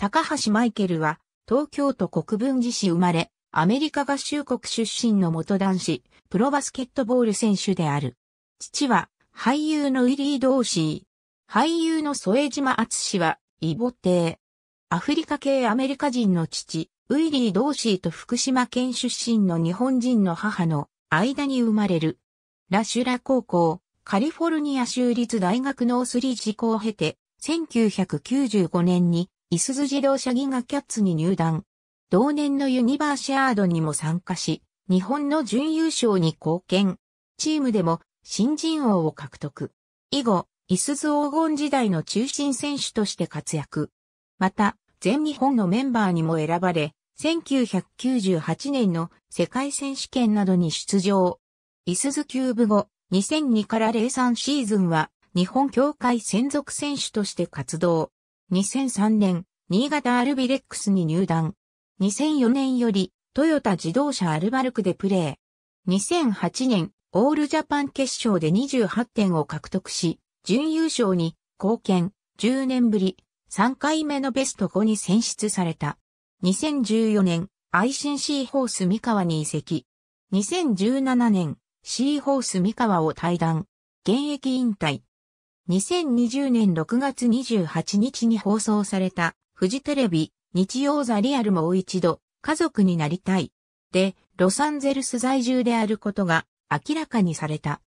高橋マイケルは、東京都国分寺市生まれ、アメリカ合衆国出身の元男子、プロバスケットボール選手である。父は、俳優のウィリー・ドーシー。俳優の添島厚氏は、イボテー。アフリカ系アメリカ人の父、ウィリー・ドーシーと福島県出身の日本人の母の間に生まれる。ラシュラ高校、カリフォルニア州立大学ノースリージ校を経て、1995年にいすゞ自動車ギガキャッツに入団。同年のユニバーシアードにも参加し、日本の準優勝に貢献。チームでも新人王を獲得。以後、いすゞ黄金時代の中心選手として活躍。また、全日本のメンバーにも選ばれ、1998年の世界選手権などに出場。いすゞキューブ後、2002から03シーズンは日本協会専属選手として活動。2003年、新潟アルビレックスに入団。2004年より、トヨタ自動車アルバルクでプレー。2008年、オールジャパン決勝で28点を獲得し、準優勝に貢献、10年ぶり、3回目のベスト5に選出された。2014年、ICC ホース三河に移籍。2017年、シーホース三河を退団。現役引退。2020年6月28日に放送された、フジテレビ、日曜ザリアルもう一度、家族になりたい。で、ロサンゼルス在住であることが明らかにされた。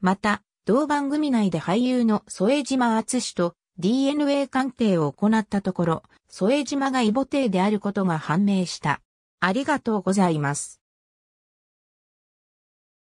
また、同番組内で俳優の添島厚史と DNA 鑑定を行ったところ、添島が異母帝であることが判明した。ありがとうございます。